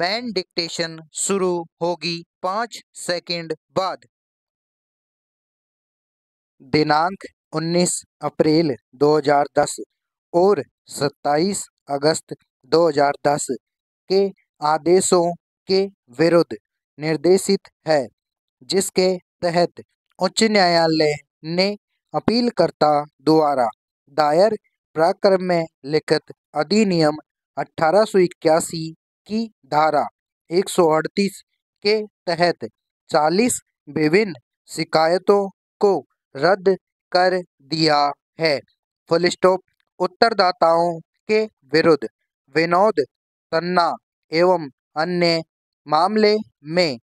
man dictation शुरू होगी पांच सेकंड बाद दिनांक 19 अप्रैल 2010 और 27 अगस्त 2010 के आदेशों के विरुद्ध निर्देशित है जिसके तहत उच्च न्यायालय ने अपीलकर्ता द्वारा दायर प्रकरण में लिखित अधिनियम अठारह की धारा 138 के तहत 40 विभिन्न शिकायतों को रद्द कर दिया है फुलस्टॉप उत्तरदाताओं के विरुद्ध विनोद तन्ना एवं अन्य मामले में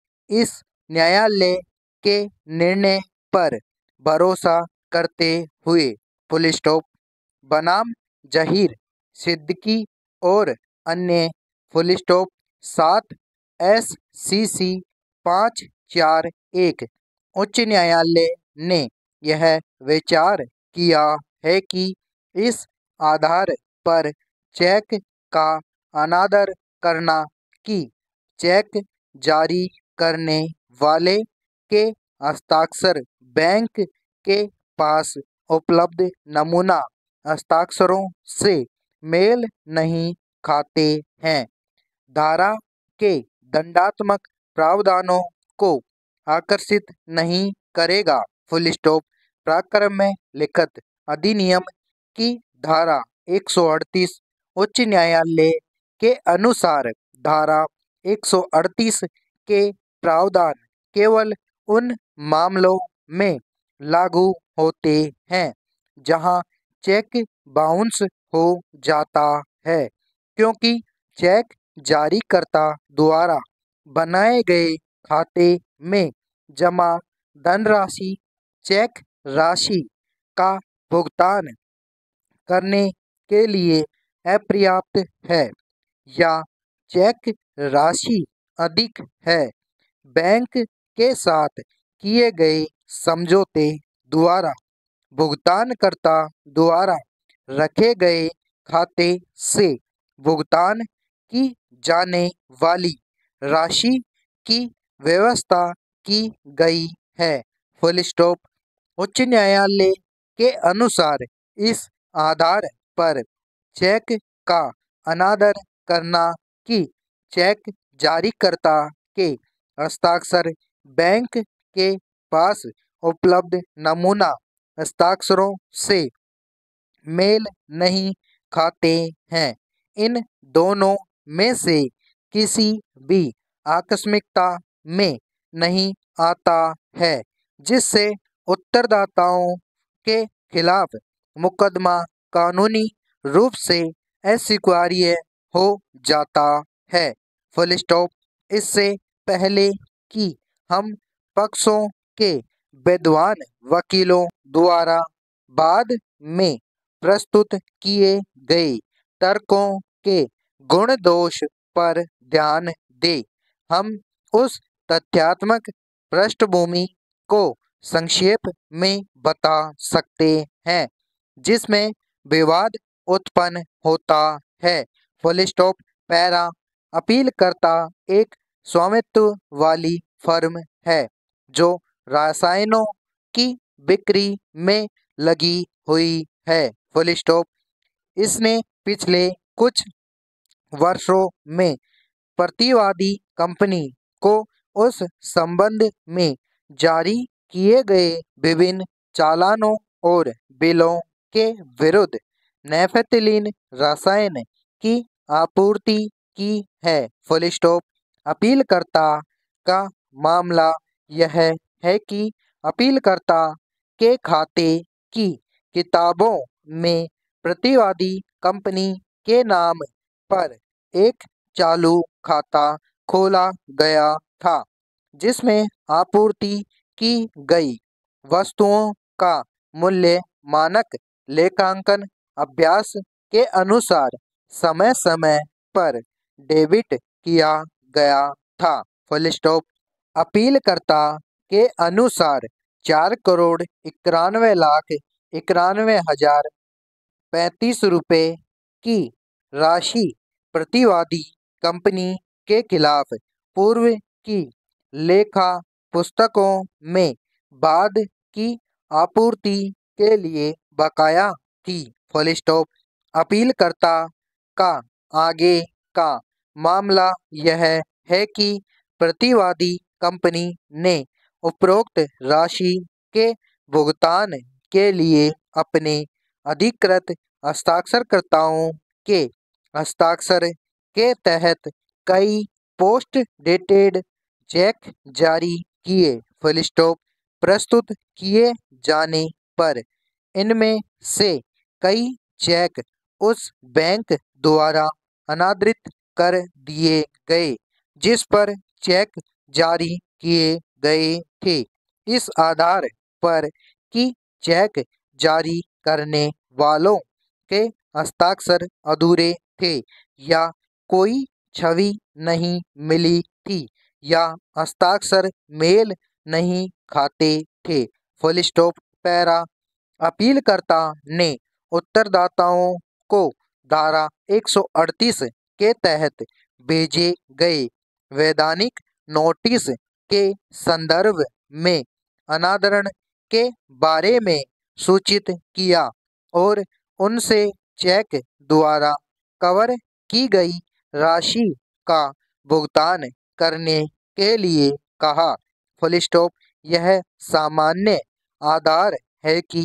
इस न्यायालय के निर्णय पर भरोसा करते हुए पुलिस स्टॉप बनाम जहीर सिद्दकी और अन्य फुल स्टॉप सात एस सी सी पाँच चार एक उच्च न्यायालय ने यह विचार किया है कि इस आधार पर चेक का अनादर करना कि चेक जारी करने वाले के हस्ताक्षर बैंक के पास उपलब्ध नमूना हस्ताक्षरों से मेल नहीं खाते हैं धारा के दंडात्मक प्रावधानों को आकर्षित नहीं करेगा फुल स्टॉप प्राक्रम में लिखित अधिनियम की धारा 138 उच्च न्यायालय के अनुसार धारा 138 के प्रावधान केवल उन मामलों में लागू होते हैं जहां चेक बाउंस हो जाता है क्योंकि चेक जारीकर्ता द्वारा बनाए गए खाते में जमा धनराशि चेक राशि का भुगतान करने के लिए अपर्याप्त है या चेक राशि अधिक है बैंक के साथ किए गए समझौते द्वारा भुगतानकर्ता द्वारा रखे गए खाते से भुगतान की जाने वाली राशि की व्यवस्था की गई है फुल स्टॉप उच्च न्यायालय के अनुसार इस आधार पर चेक का अनादर करना कि चेक जारीकर्ता के हस्ताक्षर बैंक के पास उपलब्ध नमूना हस्ताक्षरों से मेल नहीं खाते हैं इन दोनों में से किसी भी आकस्मिकता में नहीं आता है जिससे उत्तरदाताओं के खिलाफ मुकदमा कानूनी रूप से अस्वीकार्य हो जाता है फुल स्टॉप इससे पहले कि हम पक्षों के विद्वान वकीलों द्वारा बाद में प्रस्तुत किए गए तर्कों के गुण दोष पर ध्यान दे हम उस तथ्यात्मक पृष्ठभूमि को संक्षेप में बता सकते हैं जिसमें विवाद उत्पन्न होता है फुल स्टॉप पैरा अपील करता एक स्वामित्व वाली फर्म है जो रासायनों की बिक्री में लगी हुई है फुल स्टॉप इसने पिछले कुछ वर्षों में प्रतिवादी कंपनी को उस संबंध में जारी किए गए विभिन्न चालानों और बिलों के विरुद्ध नेफेतलीन रसायन की आपूर्ति की है फुल स्टॉप अपीलकर्ता का मामला यह है कि अपीलकर्ता के खाते की किताबों में प्रतिवादी कंपनी के नाम पर एक चालू खाता खोला गया था जिसमें आपूर्ति की गई वस्तुओं का मूल्य मानक लेखांकन अभ्यास के अनुसार समय समय पर डेबिट किया गया था फुल स्टॉप अपीलकर्ता के अनुसार चार करोड़ इक्यानवे लाख इक्यानवे हजार पैंतीस रुपये की राशि प्रतिवादी कंपनी के खिलाफ पूर्व की लेखा पुस्तकों में बाद की आपूर्ति के लिए बकाया थी फुल स्टॉप अपीलकर्ता का आगे का मामला यह है कि प्रतिवादी कंपनी ने उपरोक्त राशि के भुगतान के लिए अपने अधिकृत हस्ताक्षरकर्ताओं के हस्ताक्षर के तहत कई पोस्ट डेटेड चेक जारी किए फुलस्टॉप प्रस्तुत किए जाने पर इनमें से कई चेक उस बैंक द्वारा अनादृत कर दिए गए जिस पर चेक जारी किए गए थे इस आधार पर कि चेक जारी करने वालों के हस्ताक्षर अधूरे थे या कोई छवि नहीं मिली थी या हस्ताक्षर मेल नहीं खाते थे फुल स्टॉप पैरा अपीलकर्ता ने उत्तरदाताओं को धारा 138 के तहत भेजे गए वैधानिक नोटिस के संदर्भ में अनादरण के बारे में सूचित किया और उनसे चेक द्वारा कवर की गई राशि का भुगतान करने के लिए कहा फुल स्टॉप यह सामान्य आधार है कि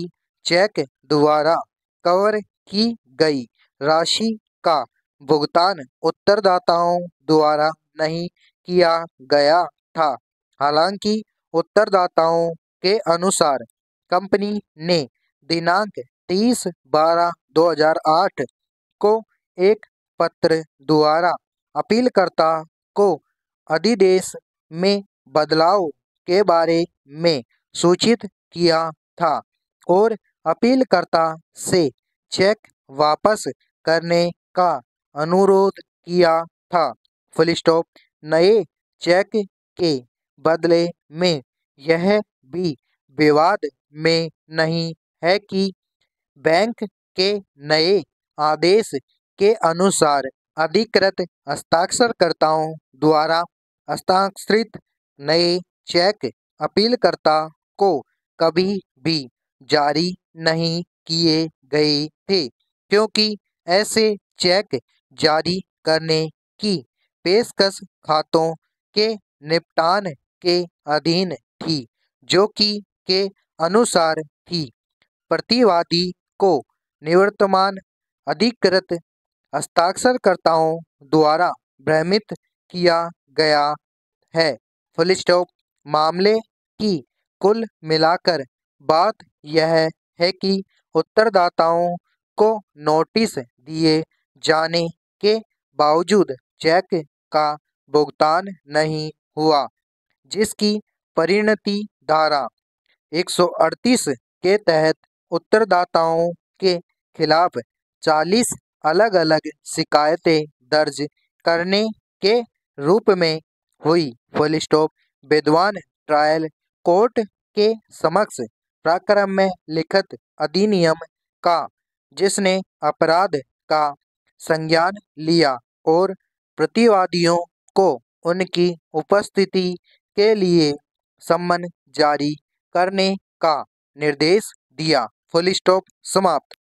चेक द्वारा कवर की गई राशि का भुगतान उत्तरदाताओं द्वारा नहीं किया गया था हालांकि उत्तरदाताओं के अनुसार कंपनी ने दिनांक 30 बारह 2008 को एक पत्र द्वारा अपीलकर्ता को अधिदेश में बदलाव के बारे में सूचित किया था और अपीलकर्ता से चेक वापस करने का अनुरोध किया था फुलस्टॉप नए चेक के बदले में यह भी विवाद में नहीं है कि बैंक के नए आदेश के अनुसार अधिकृत हस्ताक्षरकर्ताओं द्वारा हस्ताक्षरित नए चेक अपीलकर्ता को कभी भी जारी नहीं किए गए थे क्योंकि ऐसे चेक जारी करने की पेशकश खातों के निपटान के अधीन थी जो कि के अनुसार थी प्रतिवादी को निवर्तमान अधिकृत हस्ताक्षरकर्ताओं द्वारा भ्रमित किया गया है फुलस्टॉप मामले की कुल मिलाकर बात यह है कि उत्तरदाताओं को नोटिस दिए जाने के बावजूद चेक का भुगतान नहीं हुआ जिसकी परिणति धारा 138 के तहत उत्तरदाताओं के खिलाफ 40 अलग अलग शिकायतें दर्ज करने के रूप में हुई फुल स्टॉप विद्वान ट्रायल कोर्ट के समक्ष प्राक्रम में लिखित अधिनियम का जिसने अपराध का संज्ञान लिया और प्रतिवादियों को उनकी उपस्थिति के लिए सम्मन जारी करने का निर्देश दिया फुल स्टॉप समाप्त